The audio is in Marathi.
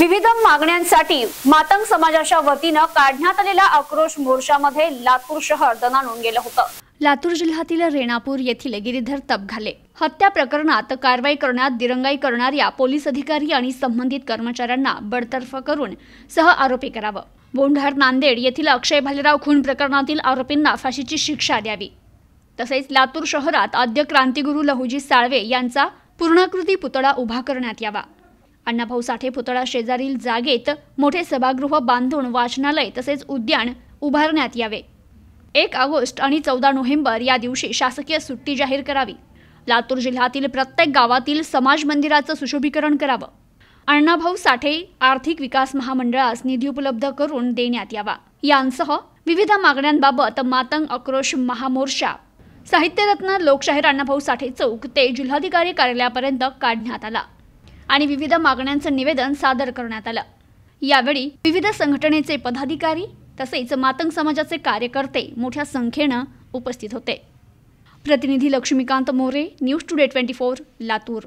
विविध मागण्यांसाठी मातंग समाजाच्या वतीनं काढण्यात आलेल्या आक्रोश मोर्चामध्ये लातूर शहर दणाणून गेलं होतं लातूर जिल्ह्यातील रेणापूर येथील गिरीधर घाले हत्या प्रकरणात कारवाई करण्यात दिरंगाई करणाऱ्या पोलीस अधिकारी आणि संबंधित कर्मचाऱ्यांना बडतर्फ करून सह आरोपी करावं बोंढार नांदेड येथील अक्षय भालेराव खून प्रकरणातील आरोपींना फाशीची शिक्षा द्यावी तसेच लातूर शहरात आद्य क्रांतीगुरू लहुजी साळवे यांचा पूर्णाकृती पुतळा उभा करण्यात यावा अण्णाभाऊ साठे पुतळा शेजारील जागेत मोठे सभागृह बांधून वाचनालय तसेच उद्यान उभारण्यात यावे एक ऑगस्ट आणि चौदा नोव्हेंबर या दिवशी शासकीय सुट्टी जाहीर करावी लातूर जिल्ह्यातील प्रत्येक गावातील समाज मंदिराचं सुशोभीकरण करावं अण्णाभाऊ साठे आर्थिक विकास महामंडळास निधी उपलब्ध करून देण्यात यावा यांसह विविध मागण्यांबाबत मातंग आक्रोश महामोर्चा साहित्यरत्न लोकशाहीर अण्णाभाऊ साठे चौक ते जिल्हाधिकारी कार्यालयापर्यंत काढण्यात आला आणि विविध मागण्यांचं निवेदन सादर करण्यात आलं यावेळी विविध संघटनेचे पदाधिकारी तसेच मातंग समाजाचे कार्यकर्ते मोठ्या संख्येनं उपस्थित होते प्रतिनिधी Laxmikant More news today twenty four Latur